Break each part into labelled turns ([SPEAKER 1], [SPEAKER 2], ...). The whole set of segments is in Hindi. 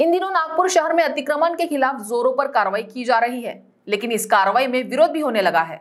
[SPEAKER 1] इन दिनों नागपुर शहर में अतिक्रमण के खिलाफ जोरों पर कार्रवाई की जा रही है लेकिन इस कार्रवाई में विरोध भी होने लगा है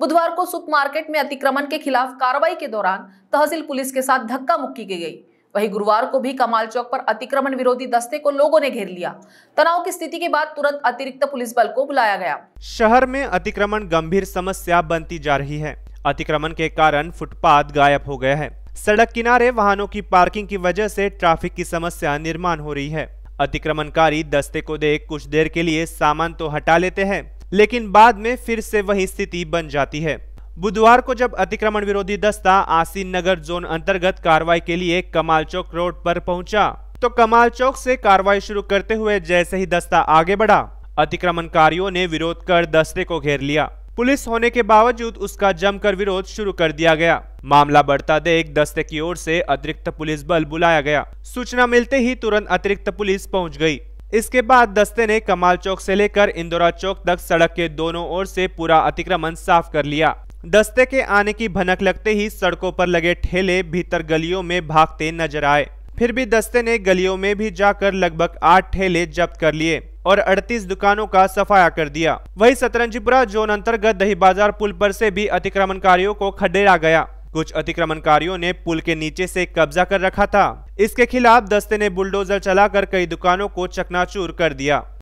[SPEAKER 1] बुधवार को सुप मार्केट में अतिक्रमण के खिलाफ कार्रवाई के दौरान तहसील पुलिस के साथ धक्का मुक्की की गई वहीं गुरुवार को भी कमाल चौक पर अतिक्रमण विरोधी दस्ते को लोगों ने घेर लिया तनाव की स्थिति के बाद तुरंत अतिरिक्त पुलिस बल को बुलाया गया
[SPEAKER 2] शहर में अतिक्रमण गंभीर समस्या बनती जा रही है अतिक्रमण के कारण फुटपाथ गायब हो गया है सड़क किनारे वाहनों की पार्किंग की वजह से ट्रैफिक की समस्या निर्माण हो रही है अतिक्रमणकारी दस्ते को देख कुछ देर के लिए सामान तो हटा लेते हैं लेकिन बाद में फिर से वही स्थिति बन जाती है बुधवार को जब अतिक्रमण विरोधी दस्ता आसीन नगर जोन अंतर्गत कार्रवाई के लिए कमाल चौक रोड पर पहुंचा तो कमाल चौक से कार्रवाई शुरू करते हुए जैसे ही दस्ता आगे बढ़ा अतिक्रमणकारियों ने विरोध कर दस्ते को घेर लिया पुलिस होने के बावजूद उसका जमकर विरोध शुरू कर दिया गया मामला बढ़ता देख दस्ते की ओर से अतिरिक्त पुलिस बल बुलाया गया सूचना मिलते ही तुरंत अतिरिक्त पुलिस पहुंच गई इसके बाद दस्ते ने कमाल चौक से लेकर इंदौरा चौक तक सड़क के दोनों ओर से पूरा अतिक्रमण साफ कर लिया दस्ते के आने की भनक लगते ही सड़कों पर लगे ठेले भीतर गलियों में भागते नजर आए फिर भी दस्ते ने गलियों में भी जाकर लगभग आठ ठेले जब्त कर लिए और 38 दुकानों का सफाया कर दिया वही सतरंजीपुरा जोन अंतर्गत दही बाजार पुल पर से भी अतिक्रमणकारियों को खडेरा गया कुछ अतिक्रमणकारियों ने पुल के नीचे से कब्जा कर रखा था इसके खिलाफ दस्ते ने बुलडोजर चलाकर कई दुकानों को चकनाचूर कर दिया